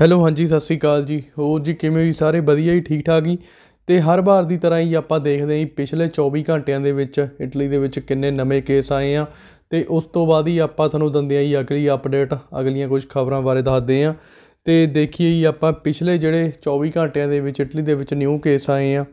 hello ਹਾਂਜੀ ਸਤਿ ਸ੍ਰੀ ਅਕਾਲ ਜੀ ਹੋਰ ਜੀ ਕਿਵੇਂ ਜੀ ਸਾਰੇ ਵਧੀਆ ਹੀ ਠੀਕ ਠਾਕ ਹੀ ਤੇ ਹਰ ਵਾਰ ਦੀ ਤਰ੍ਹਾਂ ਹੀ ਆਪਾਂ ਦੇਖਦੇ ਹਾਂ ਪਿਛਲੇ 24 ਘੰਟਿਆਂ ਦੇ ਵਿੱਚ ਇਟਲੀ ਦੇ ਵਿੱਚ ਕਿੰਨੇ ਨਵੇਂ ਕੇਸ ਆਏ ਆ ਤੇ ਉਸ ਤੋਂ ਬਾਅਦ ਹੀ ਆਪਾਂ ਤੁਹਾਨੂੰ ਦੰਦਿਆਂ ਹੀ ਅਗਲੀ ਅਪਡੇਟ ਅਗਲੀਆਂ ਕੁਝ ਖਬਰਾਂ ਬਾਰੇ ਦੱਸਦੇ ਆਂ ਤੇ ਦੇਖੀਏ ਜੀ ਆਪਾਂ ਪਿਛਲੇ ਜਿਹੜੇ 24 ਘੰਟਿਆਂ ਦੇ ਵਿੱਚ ਇਟਲੀ ਦੇ ਵਿੱਚ ਨਿਊ ਕੇਸ ਆਏ ਆ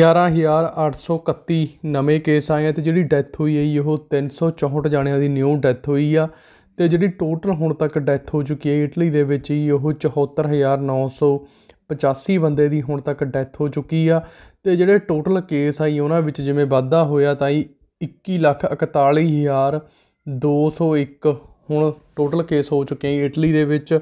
11831 ਨਵੇਂ ਕੇਸ ਆਏ ਆ ਤੇ ਜਿਹੜੀ ਡੈਥ ਹੋਈ ਹੈ ਉਹ 364 ਜਾਣਿਆਂ ਦੀ ਨਿਊ ਡੈਥ ਹੋਈ ਆ ਤੇ ਜਿਹੜੀ ਟੋਟਲ ਹੁਣ ਤੱਕ ਡੈਥ ਹੋ ਚੁੱਕੀ ਹੈ ਇਟਲੀ ਦੇ ਵਿੱਚ ਹੀ ਉਹ 74985 ਬੰਦੇ ਦੀ ਹੁਣ ਤੱਕ ਡੈਥ ਹੋ ਚੁੱਕੀ ਆ ਤੇ ਜਿਹੜੇ ਟੋਟਲ ਕੇਸ ਆਈ ਉਹਨਾਂ ਵਿੱਚ ਜਿਵੇਂ ਵਾਧਾ ਹੋਇਆ ਤਾਂ 21,41,201 ਹੁਣ ਟੋਟਲ ਕੇਸ ਹੋ ਚੁੱਕੇ ਆ ਇਟਲੀ ਦੇ ਵਿੱਚ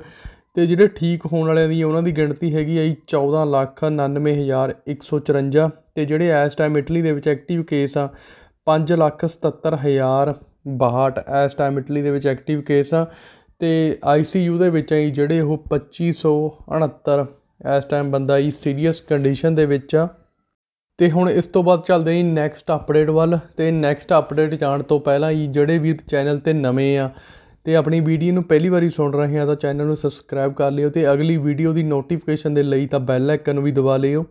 ਤੇ ਜਿਹੜੇ ਠੀਕ ਹੋਣ ਵਾਲਿਆਂ ਦੀ ਉਹਨਾਂ ਦੀ ਗਿਣਤੀ ਹੈਗੀ ਆ 14,99,154 ਤੇ ਜਿਹੜੇ ਇਸ ਟਾਈਮ ਇਟਲੀ ਦੇ ਵਿੱਚ ਐਕਟਿਵ ਕੇਸ ਆ 62 ਇਸ ਟਾਈਮ ਇਟਲੀ ਦੇ ਵਿੱਚ ਐਕਟਿਵ ਕੇਸ ਆ ਤੇ ਆਈਸੀਯੂ ਦੇ ਵਿੱਚ ਆਈ ਜਿਹੜੇ ਉਹ 2569 ਇਸ ਟਾਈਮ ਬੰਦਾ ਹੀ ਸੀਰੀਅਸ ਕੰਡੀਸ਼ਨ ਦੇ ਵਿੱਚ ਆ ਤੇ ਹੁਣ ਇਸ ਤੋਂ ਬਾਅਦ ਚੱਲਦੇ ਹਾਂ ਨੈਕਸਟ ਅਪਡੇਟ ਵੱਲ ਤੇ ਨੈਕਸਟ ਅਪਡੇਟ ਜਾਣ ਤੋਂ ਪਹਿਲਾਂ ਹੀ ਜਿਹੜੇ ਵੀ ਚੈਨਲ ਤੇ ਨਵੇਂ ਆ ਤੇ ਆਪਣੀ ਵੀਡੀਓ ਨੂੰ ਪਹਿਲੀ ਵਾਰੀ ਸੁਣ ਰਹੇ ਆ ਤਾਂ ਚੈਨਲ ਨੂੰ ਸਬਸਕ੍ਰਾਈਬ ਕਰ ਲਿਓ ਤੇ ਅਗਲੀ ਵੀਡੀਓ ਦੀ ਨੋਟੀਫਿਕੇਸ਼ਨ ਦੇ ਲਈ ਤਾਂ ਬੈਲ ਆਈਕਨ ਵੀ ਦਬਾ ਲਿਓ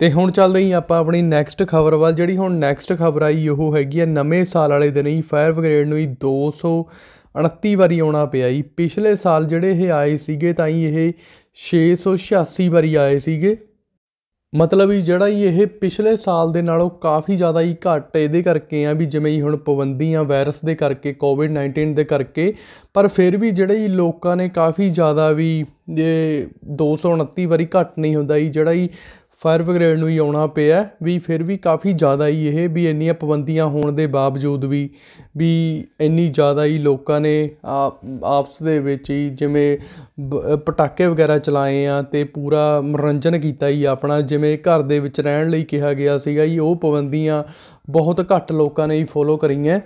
ਤੇ ਹੁਣ ਚੱਲਦੇ ਹੀ ਆਪਾਂ ਆਪਣੀ ਨੈਕਸਟ ਖਬਰ ਵੱਲ ਜਿਹੜੀ ਹੁਣ ਨੈਕਸਟ ਖਬਰ ਆਈ ਉਹ ਹੈਗੀ ਹੈ ਨਵੇਂ ਸਾਲ ਵਾਲੇ ਦਿਨ ਹੀ ਫਾਇਰ ਬ੍ਰਿਗੇਡ ਨੂੰ ਹੀ 229 ਵਾਰੀ ਆਉਣਾ ਪਿਆ ਜੀ ਪਿਛਲੇ ਸਾਲ ਜਿਹੜੇ ਇਹ ਆਏ ਸੀਗੇ ਤਾਂ ਹੀ ਇਹ 686 ਵਾਰੀ ਆਏ ਸੀਗੇ ਮਤਲਬ ਇਹ ਜਿਹੜਾ ਹੀ ਇਹ ਪਿਛਲੇ ਸਾਲ ਦੇ ਨਾਲੋਂ ਕਾਫੀ ਜ਼ਿਆਦਾ ਹੀ ਘੱਟ ਇਹਦੇ ਕਰਕੇ ਆ ਵੀ ਜਿਵੇਂ ਹੀ ਹੁਣ ਪਾਬੰਦੀਆਂ ਵਾਇਰਸ ਦੇ ਕਰਕੇ ਕੋਵਿਡ-19 ਦੇ ਕਰਕੇ ਪਰ ਫਿਰ ਵੀ ਜਿਹੜੇ ਹੀ ਲੋਕਾਂ ਨੇ ਕਾਫੀ ਜ਼ਿਆਦਾ ਵੀ ਇਹ 229 ਵਾਰੀ ਘੱਟ ਨਹੀਂ ਹੁੰਦਾ ਹੀ ਜਿਹੜਾ ਹੀ ਫਾਇਰ ਬ੍ਰਿਗੇਡ ਨੂੰ ਹੀ ਆਉਣਾ ਪਿਆ ਵੀ ਫਿਰ ਵੀ ਕਾਫੀ ਜ਼ਿਆਦਾ ਹੀ ਇਹ ਵੀ ਇੰਨੀਆਂ ਪਾਬੰਦੀਆਂ ਹੋਣ ਦੇ ਬਾਵਜੂਦ ਵੀ ਵੀ ਇੰਨੀ ਜ਼ਿਆਦਾ ਹੀ ਲੋਕਾਂ ਨੇ ਆਪਸ ਦੇ ਵਿੱਚ ਹੀ ਜਿਵੇਂ ਪਟਾਕੇ ਵਗੈਰਾ ਚਲਾਏ ਆ ਤੇ ਪੂਰਾ ਮਨੋਰੰਜਨ ਕੀਤਾ ਹੀ ਆਪਣਾ ਜਿਵੇਂ ਘਰ ਦੇ ਵਿੱਚ ਰਹਿਣ ਲਈ ਕਿਹਾ ਗਿਆ ਸੀਗਾ ਜੀ ਉਹ ਪਾਬੰਦੀਆਂ ਬਹੁਤ ਘੱਟ ਲੋਕਾਂ ਨੇ ਹੀ ਫੋਲੋ ਕਰੀਆਂ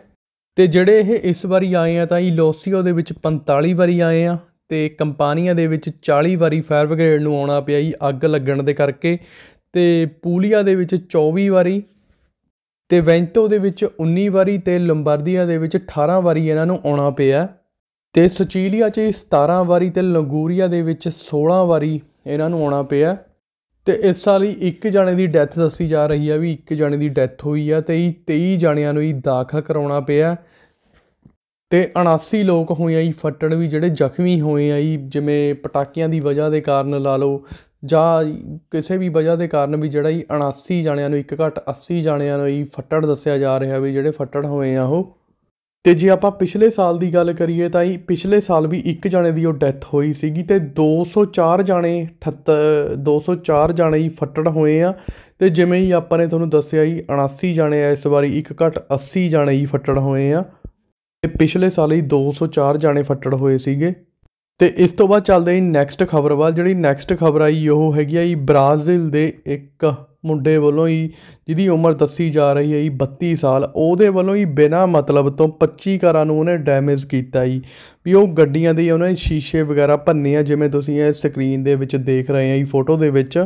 ਤੇ ਜਿਹੜੇ ਇਹ ਇਸ ਵਾਰੀ ਆਏ ਆ ਤਾਂ ਇਹ ਲੋਸੀਓ ਦੇ ਵਿੱਚ 45 ਵਾਰੀ ਆਏ ਆ ਤੇ ਕੰਪਨੀਆਂ ਦੇ ਵਿੱਚ 40 ਵਾਰੀ ਫਾਇਰ ਬ੍ਰਿਗੇਡ ਨੂੰ ਆਉਣਾ ਪਿਆ ਜੀ ਅੱਗ ਲੱਗਣ ਦੇ ਕਰਕੇ ਤੇ ਪੂਲੀਆ ਦੇ ਵਿੱਚ 24 ਵਾਰੀ ਤੇ ਵੈਂਟੋ ਦੇ ਵਿੱਚ 19 ਵਾਰੀ ਤੇ ਲੰਬਰਦੀਆ ਦੇ ਵਿੱਚ 18 ਵਾਰੀ ਇਹਨਾਂ ਨੂੰ ਆਉਣਾ ਪਿਆ ਤੇ ਸਚੀਲੀਆ 'ਚ 17 ਵਾਰੀ ਤੇ ਲੰਗੂਰੀਆ ਦੇ ਵਿੱਚ 16 ਵਾਰੀ ਇਹਨਾਂ ਨੂੰ ਆਉਣਾ ਪਿਆ ਤੇ ਇਸ ਸਾਲ ਹੀ ਇੱਕ ਜਣੇ ਦੀ ਡੈਥ ਦੱਸੀ ਜਾ ਰਹੀ ਆ ਵੀ ਇੱਕ ਜਣੇ ਦੀ ਡੈਥ ਹੋਈ ਆ ਤੇ 23 ਜਣਿਆਂ ਨੂੰ ਹੀ ਦਾਖਲ ਕਰਾਉਣਾ ਪਿਆ ਤੇ 79 ਲੋਕ ਹੋਏ ਆਈ ਫੱਟੜ ਵੀ ਜਿਹੜੇ ਜ਼ਖਮੀ ਹੋਏ ਆਈ ਜਿਵੇਂ ਪਟਾਕਿਆਂ ਦੀ ਵਜ੍ਹਾ ਦੇ ਕਾਰਨ ਲਾ ਲਓ ਜਾਂ ਕਿਸੇ ਵੀ ਵਜ੍ਹਾ ਦੇ ਕਾਰਨ ਵੀ ਜਿਹੜਾ ਹੀ 79 ਜਾਣਿਆਂ ਨੂੰ ਇੱਕ ਘੱਟ 80 ਜਾਣਿਆਂ ਨੂੰ ਹੀ ਫੱਟੜ ਦੱਸਿਆ ਜਾ ਰਿਹਾ ਵੀ ਜਿਹੜੇ ਫੱਟੜ ਹੋਏ ਆ ਉਹ ਤੇ ਜੇ ਆਪਾਂ ਪਿਛਲੇ ਸਾਲ ਦੀ ਗੱਲ ਕਰੀਏ ਤਾਂ ਹੀ ਪਿਛਲੇ ਸਾਲ ਵੀ ਇੱਕ ਜਾਣੇ ਦੀ ਉਹ ਡੈਥ ਹੋਈ ਸੀਗੀ ਤੇ 204 ਜਾਣੇ 78 204 ਜਾਣੇ ਹੀ ਫੱਟੜ ਹੋਏ ਆ ਤੇ ਜਿਵੇਂ ਹੀ ਆਪਾਂ ਨੇ ਤੁਹਾਨੂੰ ਦੱਸਿਆ ਹੀ 79 ਜਾਣੇ ਆ ਇਸ ਵਾਰੀ ਇੱਕ ਘੱਟ 80 ਜਾਣੇ ਹੀ ਫੱਟੜ ਹੋਏ ਆ ਤੇ ਪਿਛਲੇ ਸਾਲ ਹੀ 204 ਜਾਣੇ ਫੱਟੜ ਹੋਏ ਸੀਗੇ ਤੇ ਇਸ ਤੋਂ ਬਾਅਦ ਚੱਲਦੇ ਹਾਂ ਨੈਕਸਟ ਖਬਰ ਵੱਲ ਜਿਹੜੀ ਨੈਕਸਟ ਖਬਰ ਆਈ ਉਹ ਹੈਗੀ ਆ ਜੀ ਬ੍ਰਾਜ਼ੀਲ ਦੇ ਇੱਕ ਮੁੰਡੇ ਵੱਲੋਂ ਹੀ ਜਿਹਦੀ ਉਮਰ ਦੱਸੀ ਜਾ ਰਹੀ ਹੈ ਜੀ 32 ਸਾਲ ਉਹਦੇ ਵੱਲੋਂ ਹੀ ਬਿਨਾ ਮਤਲਬ ਤੋਂ 25 ਕਾਰਾਂ ਨੂੰ ਉਹਨੇ ਡੈਮੇਜ ਕੀਤਾ ਜੀ ਵੀ ਉਹ ਗੱਡੀਆਂ ਦੇ ਉਹਨਾਂ ਦੇ ਸ਼ੀਸ਼ੇ ਵਗੈਰਾ ਭੰਨੇ ਆ ਜਿਵੇਂ ਤੁਸੀਂ ਇਹ ਸਕਰੀਨ ਦੇ ਵਿੱਚ ਦੇਖ ਰਹੇ ਆ ਜੀ ਫੋਟੋ ਦੇ ਵਿੱਚ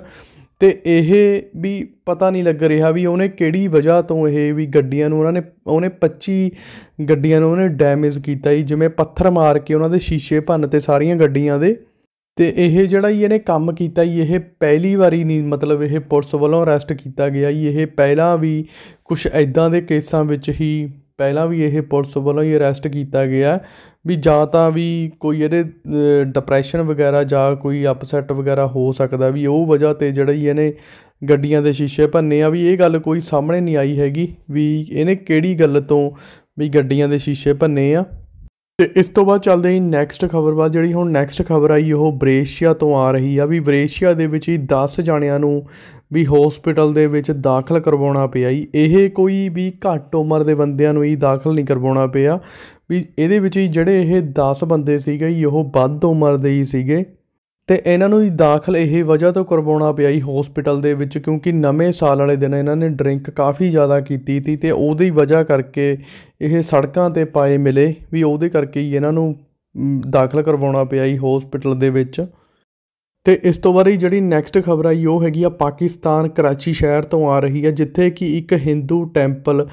ਤੇ ਇਹ ਵੀ ਪਤਾ ਨਹੀਂ ਲੱਗ ਰਿਹਾ ਵੀ ਉਹਨੇ ਕਿਹੜੀ ਵਜ੍ਹਾ ਤੋਂ ਇਹ ਵੀ ਗੱਡੀਆਂ ਨੂੰ ਉਹਨਾਂ ਨੇ ਉਹਨੇ 25 ਗੱਡੀਆਂ ਨੂੰ ਉਹਨੇ ਡੈਮੇਜ ਕੀਤਾ ਜੀ ਜਿਵੇਂ ਪੱਥਰ ਮਾਰ ਕੇ ਉਹਨਾਂ ਦੇ ਸ਼ੀਸ਼ੇ ਭੰਨ ਤੇ ਸਾਰੀਆਂ ਗੱਡੀਆਂ ਦੇ ਤੇ ਇਹ ਜਿਹੜਾ ਹੀ ਇਹਨੇ ਕੰਮ ਕੀਤਾ ਹੀ ਇਹ ਪਹਿਲੀ ਵਾਰੀ ਨਹੀਂ ਮਤਲਬ ਇਹ ਪੁਲਿਸ ਵੱਲੋਂ ਅਰੈਸਟ ਕੀਤਾ ਗਿਆ ਜੀ ਇਹ ਪਹਿਲਾਂ ਵੀ ਕੁਝ ਐਦਾਂ ਦੇ ਕੇਸਾਂ ਵਿੱਚ ਹੀ ਪਹਿਲਾਂ ਵੀ ਇਹ ਪੁਲਿਸ ਵੱਲੋਂ ਹੀ ਅਰੈਸਟ ਕੀਤਾ ਗਿਆ ਵੀ ਜਾਂ ਤਾਂ ਵੀ ਕੋਈ ਇਹਦੇ ਡਿਪਰੈਸ਼ਨ ਵਗੈਰਾ ਜਾਂ ਕੋਈ ਅਪਸੈਟ ਵਗੈਰਾ ਹੋ ਸਕਦਾ ਵੀ ਉਹ ਵਜ੍ਹਾ ਤੇ ਜਿਹੜੀ ਇਹਨੇ ਗੱਡੀਆਂ ਦੇ ਸ਼ੀਸ਼ੇ ਭੰਨੇ ਆ ਵੀ ਇਹ ਗੱਲ ਕੋਈ ਸਾਹਮਣੇ ਨਹੀਂ ਆਈ ਹੈਗੀ ਵੀ ਇਹਨੇ ਕਿਹੜੀ ਗੱਲ ਤੋਂ ਵੀ ਗੱਡੀਆਂ ਦੇ ਸ਼ੀਸ਼ੇ ਭੰਨੇ ਆ ਤੇ ਇਸ ਤੋਂ ਬਾਅਦ ਚੱਲਦੇ ਹਾਂ ਨੈਕਸਟ ਖਬਰ ਵੱਲ ਜਿਹੜੀ ਹੁਣ ਨੈਕਸਟ ਖਬਰ ਆਈ ਉਹ ਬ੍ਰੇਸ਼ੀਆ ਤੋਂ ਆ ਰਹੀ ਆ ਵੀ ਬ੍ਰੇਸ਼ੀਆ ਦੇ ਵਿੱਚ ਹੀ 10 ਜਾਣਿਆਂ ਨੂੰ ਵੀ ਹਸਪੀਟਲ ਦੇ ਵਿੱਚ ਦਾਖਲ ਕਰਵਾਉਣਾ ਪਿਆ ਜੀ ਇਹ ਕੋਈ ਵੀ ਘੱਟ ਉਮਰ ਦੇ ਬੰਦਿਆਂ ਨੂੰ ਹੀ ਦਾਖਲ ਨਹੀਂ ਕਰਵਾਉਣਾ ਪਿਆ ਵੀ ਇਹਦੇ ਵਿੱਚ ਹੀ ਜਿਹੜੇ ਇਹ 10 ਬੰਦੇ ਸੀਗੇ ਉਹ ਵੱਧ ਉਮਰ ਦੇ ਹੀ ਸੀਗੇ ਤੇ ਇਹਨਾਂ ਨੂੰ ਹੀ ਦਾਖਲ ਇਹ ਵਜ੍ਹਾ ਤੋਂ ਕਰਵਾਉਣਾ ਪਿਆ ਹੀ ਹਸਪੀਟਲ ਦੇ ਵਿੱਚ ਕਿਉਂਕਿ ਨਵੇਂ ਸਾਲ ਵਾਲੇ ਦਿਨ ਇਹਨਾਂ ਨੇ ਡਰਿੰਕ ਕਾਫੀ ਜ਼ਿਆਦਾ ਕੀਤੀ ਸੀ ਤੇ ਉਹਦੀ ਵਜ੍ਹਾ ਕਰਕੇ ਇਹ ਸੜਕਾਂ ਤੇ ਪਾਏ ਮਿਲੇ ਵੀ ਉਹਦੇ ਕਰਕੇ ਹੀ ਇਹਨਾਂ ਨੂੰ ਦਾਖਲ ਕਰਵਾਉਣਾ ਪਿਆ ਹੀ ਹਸਪੀਟਲ ਦੇ ਵਿੱਚ ਤੇ ਇਸ ਤੋਂ ਬਾਅਦ ਜਿਹੜੀ ਨੈਕਸਟ ਖਬਰ ਆਈ ਉਹ ਹੈਗੀ ਆ ਪਾਕਿਸਤਾਨ ਕਰਾਚੀ ਸ਼ਹਿਰ ਤੋਂ ਆ ਰਹੀ ਹੈ ਜਿੱਥੇ ਕਿ ਇੱਕ ਹਿੰਦੂ ਟੈਂਪਲ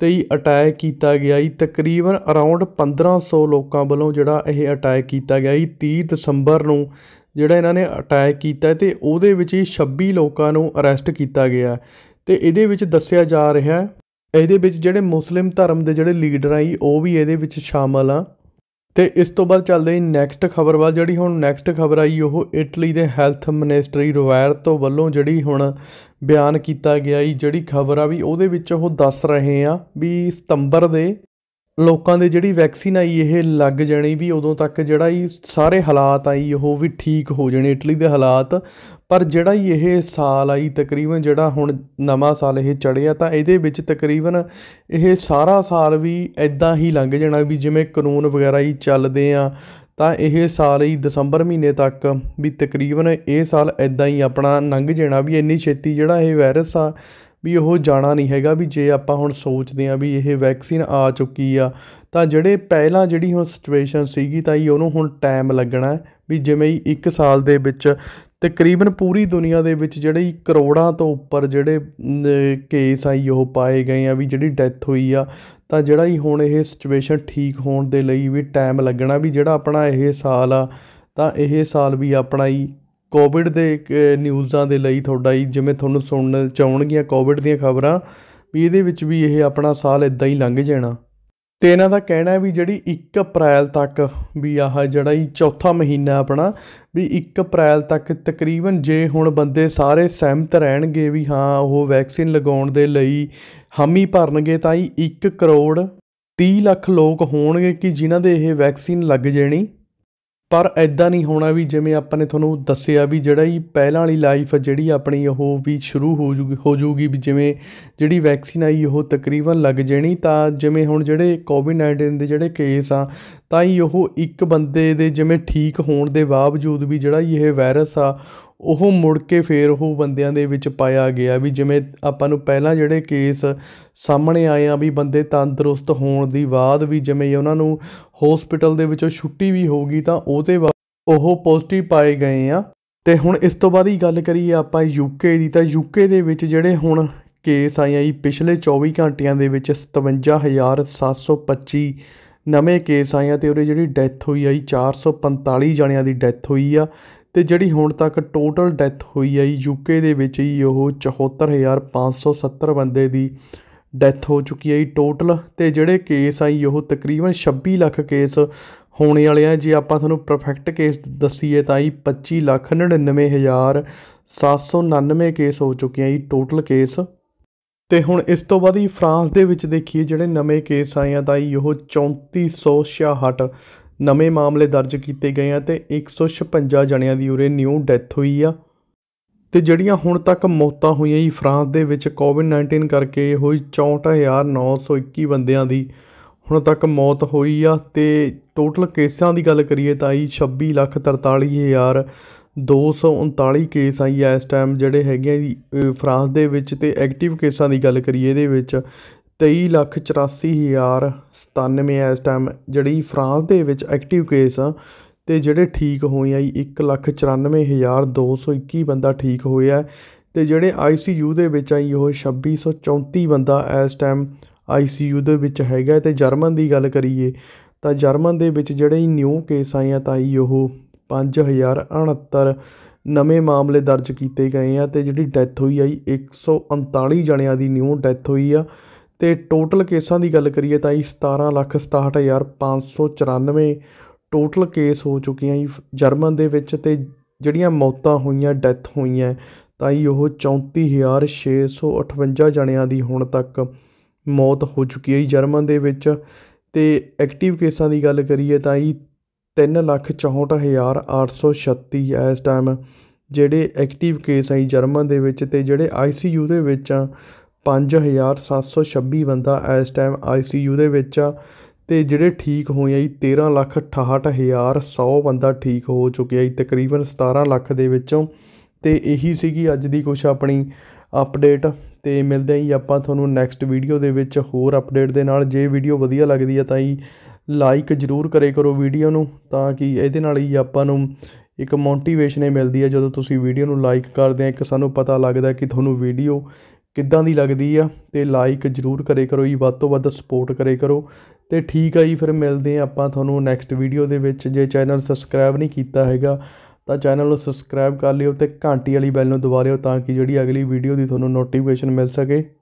ਤੇ ਹੀ ਅਟੈਕ ਕੀਤਾ ਗਿਆ ਹੀ ਤਕਰੀਬਨ ਅਰਾਊਂਡ 1500 ਲੋਕਾਂ ਵੱਲੋਂ ਜਿਹੜਾ ਇਹ ਅਟੈਕ ਕੀਤਾ ਗਿਆ ਹੀ 30 ਦਸੰਬਰ ਨੂੰ ਜਿਹੜਾ ਇਹਨਾਂ ਨੇ ਅਟੈਕ ਕੀਤਾ ਤੇ ਉਹਦੇ ਵਿੱਚ ਹੀ 26 ਲੋਕਾਂ ਨੂੰ ਅਰੈਸਟ ਕੀਤਾ ਗਿਆ ਤੇ ਇਹਦੇ ਵਿੱਚ ਦੱਸਿਆ ਜਾ ਰਿਹਾ ਇਹਦੇ ਵਿੱਚ ਜਿਹੜੇ ਮੁਸਲਿਮ ਧਰਮ ਦੇ ਜਿਹੜੇ ਲੀਡਰ ਆਈ ਉਹ ਵੀ ਇਹਦੇ ਵਿੱਚ ਸ਼ਾਮਲ ਆ ਤੇ ਇਸ ਤੋਂ ਬਾਅਦ ਚੱਲਦੇ ਹਾਂ ਨੈਕਸਟ ਖਬਰ ਵੱਲ ਜਿਹੜੀ ਹੁਣ ਨੈਕਸਟ ਖਬਰ ਆਈ ਉਹ ਇਟਲੀ ਦੇ ਹੈਲਥ ਮਿਨਿਸਟਰੀ ਤੋਂ ਵੱਲੋਂ ਜਿਹੜੀ ਹੁਣ ਬਿਆਨ ਕੀਤਾ ਗਿਆ ਜਿਹੜੀ ਖਬਰ ਆ ਵੀ ਉਹਦੇ ਵਿੱਚ ਉਹ ਦੱਸ ਰਹੇ ਆ ਵੀ ਸਤੰਬਰ ਦੇ ਲੋਕਾਂ ਦੇ ਜਿਹੜੀ ਵੈਕਸੀਨ ਆਈ ਇਹ ਲੱਗ ਜਾਣੀ ਵੀ ਉਦੋਂ ਤੱਕ ਜਿਹੜਾ ਹੀ ਸਾਰੇ ਹਾਲਾਤ ਆਈ ਉਹ ਵੀ ਠੀਕ ਹੋ ਜਾਣੇ ਇਟਲੀ ਦੇ ਹਾਲਾਤ ਪਰ ਜਿਹੜਾ ਹੀ ਇਹ ਸਾਲ ਆਈ ਤਕਰੀਬਨ ਜਿਹੜਾ ਹੁਣ ਨਵਾਂ ਸਾਲ ਇਹ ਚੜਿਆ ਤਾਂ ਇਹਦੇ ਵਿੱਚ ਤਕਰੀਬਨ ਇਹ ਸਾਰਾ ਸਾਲ ਵੀ ਐਦਾਂ ਹੀ ਲੰਘ ਜਾਣਾ ਵੀ ਜਿਵੇਂ ਕਾਨੂੰਨ ਵਗੈਰਾ ਹੀ ਚੱਲਦੇ ਆ ਤਾਂ ਇਹ ਸਾਲ ਹੀ ਦਸੰਬਰ ਮਹੀਨੇ ਤੱਕ ਵੀ ਤਕਰੀਬਨ ਇਹ ਸਾਲ ਐਦਾਂ ਹੀ ਆਪਣਾ ਲੰਘ ਜਾਣਾ ਵੀ ਇੰਨੀ ਛੇਤੀ ਜਿਹੜਾ ਇਹ ਵਾਇਰਸ ਆ ਵੀ ਉਹ ਜਾਣਾ ਨਹੀਂ ਹੈਗਾ ਵੀ ਜੇ ਆਪਾਂ ਹੁਣ ਸੋਚਦੇ ਆ ਵੀ ਇਹ ਵੈਕਸੀਨ ਆ ਚੁੱਕੀ ਆ ਤਾਂ ਜਿਹੜੇ ਪਹਿਲਾਂ ਜਿਹੜੀ ਹੁਣ ਸਿਚੁਏਸ਼ਨ ਸੀਗੀ ਤਾਂ ਹੀ ਉਹਨੂੰ ਹੁਣ ਟਾਈਮ ਲੱਗਣਾ ਵੀ ਜਿਵੇਂ ਹੀ 1 ਸਾਲ ਦੇ ਵਿੱਚ ਤਕਰੀਬਨ ਪੂਰੀ ਦੁਨੀਆ ਦੇ ਵਿੱਚ ਜਿਹੜੇ ਕਰੋੜਾਂ ਤੋਂ ਉੱਪਰ ਜਿਹੜੇ ਕੇਸ ਆਈ ਉਹ ਪਾਏ ਗਏ ਆ ਵੀ ਜਿਹੜੀ ਡੈਥ ਹੋਈ ਆ ਤਾਂ ਜਿਹੜਾ ਹੀ ਹੁਣ ਇਹ ਸਿਚੁਏਸ਼ਨ ਠੀਕ ਹੋਣ ਦੇ ਲਈ ਵੀ ਟਾਈਮ ਲੱਗਣਾ ਵੀ ਜਿਹੜਾ ਆਪਣਾ ਇਹ ਸਾਲ ਆ ਤਾਂ ਇਹ ਸਾਲ ਵੀ ਆਪਣਾ ਹੀ ਕੋਵਿਡ ਦੇ ਨਿਊਜ਼ਾਂ ਦੇ ਲਈ ਤੁਹਾਡਾ ਹੀ ਜਿਵੇਂ ਤੁਹਾਨੂੰ ਸੁਣਨ ਚ ਆਉਣਗੀਆਂ ਕੋਵਿਡ ਦੀਆਂ ਖਬਰਾਂ ਵੀ ਇਹਦੇ ਵਿੱਚ ਵੀ ਇਹ ਆਪਣਾ ਸਾਲ ਇਦਾਂ ਹੀ ਲੰਘ ਜਾਣਾ ਤੇ ਇਹਨਾਂ ਦਾ ਕਹਿਣਾ ਹੈ ਵੀ ਜਿਹੜੀ 1 ਅਪ੍ਰੈਲ ਤੱਕ ਵੀ ਆਹ ਜਿਹੜਾ ਹੀ ਚੌਥਾ ਮਹੀਨਾ ਆਪਣਾ ਵੀ 1 ਅਪ੍ਰੈਲ ਤੱਕ ਤਕਰੀਬਨ ਜੇ ਹੁਣ ਬੰਦੇ ਸਾਰੇ ਸਹਿਮਤ ਰਹਿਣਗੇ ਵੀ ਹਾਂ ਉਹ ਵੈਕਸੀਨ ਲਗਾਉਣ ਦੇ ਲਈ ਹਾਮੀ ਭਰਨਗੇ ਤਾਂ ਹੀ 1 ਕਰੋੜ 30 ਲੱਖ ਲੋਕ ਹੋਣਗੇ ਕਿ ਜਿਨ੍ਹਾਂ ਦੇ ਇਹ ਵੈਕਸੀਨ ਲੱਗ ਜਾਣੀ ਪਰ ਐਦਾਂ ਨਹੀਂ ਹੋਣਾ ਵੀ ਜਿਵੇਂ ਆਪਾਂ ਨੇ ਤੁਹਾਨੂੰ ਦੱਸਿਆ ਵੀ ਜਿਹੜਾ ਹੀ ਪਹਿਲਾਂ ਵਾਲੀ ਲਾਈਫ ਜਿਹੜੀ ਆਪਣੀ ਉਹ ਵੀ ਸ਼ੁਰੂ ਹੋ ਜੂਗੀ ਹੋ ਜੂਗੀ ਵੀ ਜਿਵੇਂ ਜਿਹੜੀ ਵੈਕਸੀਨ ਆਈ ਉਹ ਤਕਰੀਬਨ ਲੱਗ ਜਣੀ ਤਾਂ ਜਿਵੇਂ ਹੁਣ ਜਿਹੜੇ ਕੋਵਿਡ 19 ਦੇ ਜਿਹੜੇ ਕੇਸ ਆ ਤਾਂ ਹੀ ਉਹ ਇੱਕ ਬੰਦੇ ਦੇ ਜਿਵੇਂ ਠੀਕ ਹੋਣ ਦੇ ਬਾਵਜੂਦ ਵੀ ਜਿਹੜਾ ਇਹ ਵਾਇਰਸ ਆ ਉਹ ਮੁੜ ਕੇ ਫੇਰ ਉਹ ਬੰਦਿਆਂ ਦੇ ਵਿੱਚ ਪਾਇਆ ਗਿਆ ਵੀ ਜਿਵੇਂ ਆਪਾਂ ਨੂੰ ਪਹਿਲਾਂ ਜਿਹੜੇ ਕੇਸ ਸਾਹਮਣੇ ਆਏ ਆ ਵੀ ਬੰਦੇ ਤੰਦਰੁਸਤ ਹੋਣ ਦੀ ਬਾਅਦ ਵੀ ਜਿਵੇਂ ਉਹਨਾਂ ਨੂੰ ਹਸਪੀਟਲ ਦੇ ਵਿੱਚੋਂ ਛੁੱਟੀ ਵੀ ਹੋ ਗਈ ਤਾਂ ਉਹਦੇ ਉਹ ਪੋਜ਼ਿਟਿਵ ਪਾਏ ਗਏ ਆ ਤੇ ਹੁਣ ਇਸ ਤੋਂ ਬਾਅਦ ਹੀ ਗੱਲ ਕਰੀਏ ਆਪਾਂ ਯੂਕੇ ਦੀ ਤਾਂ ਯੂਕੇ ਦੇ ਵਿੱਚ ਜਿਹੜੇ ਹੁਣ ਕੇਸ ਆਏ ਆ ਪਿਛਲੇ 24 ਘੰਟਿਆਂ ਦੇ ਵਿੱਚ 57725 ਨਵੇਂ ਕੇਸ ਆਏ ਆ ਤੇ ਉਹਦੇ ਜਿਹੜੀ ਡੈਥ ਹੋਈ ਆਈ 445 ਜਣਿਆਂ ਦੀ ਡੈਥ ਹੋਈ ਆ ਤੇ ਜਿਹੜੀ ਹੁਣ ਤੱਕ ਟੋਟਲ ਡੈਥ ਹੋਈ ਆਈ ਯੂਕੇ ਦੇ ਵਿੱਚ ਹੀ ਉਹ 74570 ਬੰਦੇ ਦੀ ਡੈਥ ਹੋ ਚੁੱਕੀ ਆਈ ਟੋਟਲ ਤੇ ਜਿਹੜੇ ਕੇਸ ਆਈ ਉਹ ਤਕਰੀਬਨ 26 ਲੱਖ ਕੇਸ ਹੋਣੇ ਵਾਲੇ ਆ ਜੇ ਆਪਾਂ ਤੁਹਾਨੂੰ ਪਰਫੈਕਟ ਕੇਸ ਦੱਸੀਏ ਤਾਂ ਹੀ 25 ਲੱਖ 99 ਹਜ਼ਾਰ 799 ਕੇਸ ਹੋ ਚੁੱਕੇ ਆ ਜੀ ਟੋਟਲ ਕੇਸ ਤੇ ਹੁਣ ਇਸ ਤੋਂ ਬਾਅਦ ਹੀ ਫਰਾਂਸ ਦੇ ਵਿੱਚ ਦੇਖੀਏ ਜਿਹੜੇ ਨਵੇਂ ਕੇਸ ਆਏ ਆ ਤਾਂ ਇਹੋ 3466 ਨਵੇਂ ਮਾਮਲੇ ਦਰਜ ਕੀਤੇ ਗਏ ਆ ਤੇ 156 ਜਣਿਆਂ ਦੀ ਉਰੇ ਨਿਊ ਡੈਥ ਹੋਈ ਆ ਤੇ ਜਿਹੜੀਆਂ ਹੁਣ ਤੱਕ ਮੌਤਾਂ ਹੋਈਆਂ ਹੀ ਫਰਾਂਸ ਦੇ ਵਿੱਚ ਕੋਵਿਡ-19 ਕਰਕੇ ਹੋਈ 64921 ਬੰਦਿਆਂ ਦੀ ਹੁਣ ਤੱਕ ਮੌਤ ਹੋਈ ਆ ਤੇ ਟੋਟਲ ਕੇਸਾਂ ਦੀ ਗੱਲ ਕਰੀਏ ਤਾਂ ਇਹ 2643000 239 ਕੇਸ ਆਈ ਐ ਇਸ ਟਾਈਮ ਜਿਹੜੇ ਹੈਗੇ ਆ ਜੀ ਫਰਾਂਸ ਦੇ ਵਿੱਚ ਤੇ ਐਕਟਿਵ ਕੇਸਾਂ ਦੀ ਗੱਲ ਕਰੀਏ ਇਹਦੇ ਵਿੱਚ 23 ਲੱਖ 84 ਹਜ਼ਾਰ 97 ਇਸ ਟਾਈਮ ਜਿਹੜੀ ਫਰਾਂਸ ਦੇ ਵਿੱਚ ਐਕਟਿਵ ਕੇਸ ਆ ਤੇ ਜਿਹੜੇ ਠੀਕ ਹੋਏ ਆ ਜੀ ਲੱਖ 94 ਹਜ਼ਾਰ 221 ਬੰਦਾ ਠੀਕ ਹੋਇਆ ਤੇ ਜਿਹੜੇ ਆਈਸੀਯੂ ਦੇ ਵਿੱਚ ਆਈ ਉਹ 2634 ਬੰਦਾ ਇਸ ਟਾਈਮ ਆਈਸੀਯੂ ਦੇ ਵਿੱਚ ਹੈਗਾ ਤੇ ਜਰਮਨ ਦੀ ਗੱਲ ਕਰੀਏ ਤਾਂ ਜਰਮਨ ਦੇ ਵਿੱਚ ਜਿਹੜੇ ਨਿਊ ਕੇਸ ਆਏ ਆ ਤਾਂ ਹੀ ਉਹ 5069 ਨਵੇਂ ਮਾਮਲੇ ਦਰਜ ਕੀਤੇ ਗਏ ਆ ਤੇ ਜਿਹੜੀ ਡੈਥ ਹੋਈ ਆ 139 ਜਣਿਆਂ ਦੀ ਨਿਊ ਡੈਥ ਹੋਈ ਆ ਤੇ ਟੋਟਲ ਕੇਸਾਂ ਦੀ ਗੱਲ ਕਰੀਏ ਤਾਂ 17,67,594 ਟੋਟਲ ਕੇਸ ਹੋ ਚੁੱਕੇ ਆ ਜੀ ਜਰਮਨ ਦੇ ਵਿੱਚ ਤੇ ਜਿਹੜੀਆਂ ਮੌਤਾਂ ਹੋਈਆਂ ਡੈਥ ਹੋਈਆਂ ਤਾਂ ਇਹ ਉਹ 34658 ਜਣਿਆਂ ਦੀ ਹੁਣ ਤੱਕ ਮੌਤ ਹੋ ਚੁੱਕੀ ਹੈ ਜਰਮਨ ਦੇ ਵਿੱਚ ਤੇ ਐਕਟਿਵ ਕੇਸਾਂ ਦੀ ਗੱਲ ਕਰੀਏ ਤਾਂ ਇਹ 364836 ਇਸ ਟਾਈਮ ਜਿਹੜੇ ਐਕਟਿਵ ਕੇਸ ਆਈ ਜਰਮਨ ਦੇ ਵਿੱਚ ਤੇ ਜਿਹੜੇ ਆਈਸੀਯੂ ਦੇ ਵਿੱਚ ਆ 5726 ਬੰਦਾ ਇਸ ਟਾਈਮ ਆਈਸੀਯੂ ਦੇ ਵਿੱਚ ਆ ਤੇ ਜਿਹੜੇ ਠੀਕ ਹੋਏ ਆ 13 ਬੰਦਾ ਠੀਕ ਹੋ ਚੁੱਕਿਆ ਜੀ ਤਕਰੀਬਨ 17 ਲੱਖ ਦੇ ਵਿੱਚੋਂ ਤੇ ਇਹੀ ਸੀਗੀ ਅੱਜ ਦੀ ਕੁਝ ਆਪਣੀ ਅਪਡੇਟ ਤੇ ਮਿਲਦੇ ਆਂ ਜੀ ਆਪਾਂ ਤੁਹਾਨੂੰ ਨੈਕਸਟ ਵੀਡੀਓ ਦੇ ਵਿੱਚ ਹੋਰ ਅਪਡੇਟ ਦੇ ਨਾਲ ਜੇ ਵੀਡੀਓ ਵਧੀਆ ਲੱਗਦੀ ਆ ਤਾਂ ਜੀ ਲਾਈਕ ਜ਼ਰੂਰ ਕਰੇ ਕਰੋ ਵੀਡੀਓ ਨੂੰ ਤਾਂ ਕਿ ਇਹਦੇ ਨਾਲ ਹੀ ਆਪਾਂ ਨੂੰ ਇੱਕ ਮੋਟੀਵੇਸ਼ਨ ਹੀ ਮਿਲਦੀ ਹੈ ਜਦੋਂ ਤੁਸੀਂ ਵੀਡੀਓ ਨੂੰ ਲਾਈਕ ਕਰਦੇ ਆ ਇੱਕ ਸਾਨੂੰ ਪਤਾ ਲੱਗਦਾ ਕਿ ਤੁਹਾਨੂੰ ਵੀਡੀਓ ਕਿੱਦਾਂ ਦੀ ਲੱਗਦੀ ਆ ਤੇ ਲਾਈਕ ਜ਼ਰੂਰ ਕਰੇ ਕਰੋ ਜੀ ਵੱਧ ਤੋਂ ਵੱਧ ਸਪੋਰਟ ਕਰੇ ਕਰੋ ਤੇ ਠੀਕ ਆ ਜੀ ਫਿਰ ਮਿਲਦੇ ਆ ਆਪਾਂ ਤੁਹਾਨੂੰ ਨੈਕਸਟ ਵੀਡੀਓ ਦੇ ਵਿੱਚ ਜੇ ਚੈਨਲ ਸਬਸਕ੍ਰਾਈਬ ਨਹੀਂ ਕੀਤਾ ਹੈਗਾ ਤਾਂ ਚੈਨਲ ਨੂੰ ਸਬਸਕ੍ਰਾਈਬ ਕਰ ਲਿਓ ਤੇ ਘੰਟੀ ਵਾਲੀ ਬੈਲ ਨੂੰ ਦਬਾ ਲਿਓ ਤਾਂ ਕਿ ਜਿਹੜੀ ਅਗਲੀ ਵੀਡੀਓ ਦੀ ਤੁਹਾਨੂੰ ਨੋਟੀਫਿਕੇਸ਼ਨ ਮਿਲ ਸਕੇ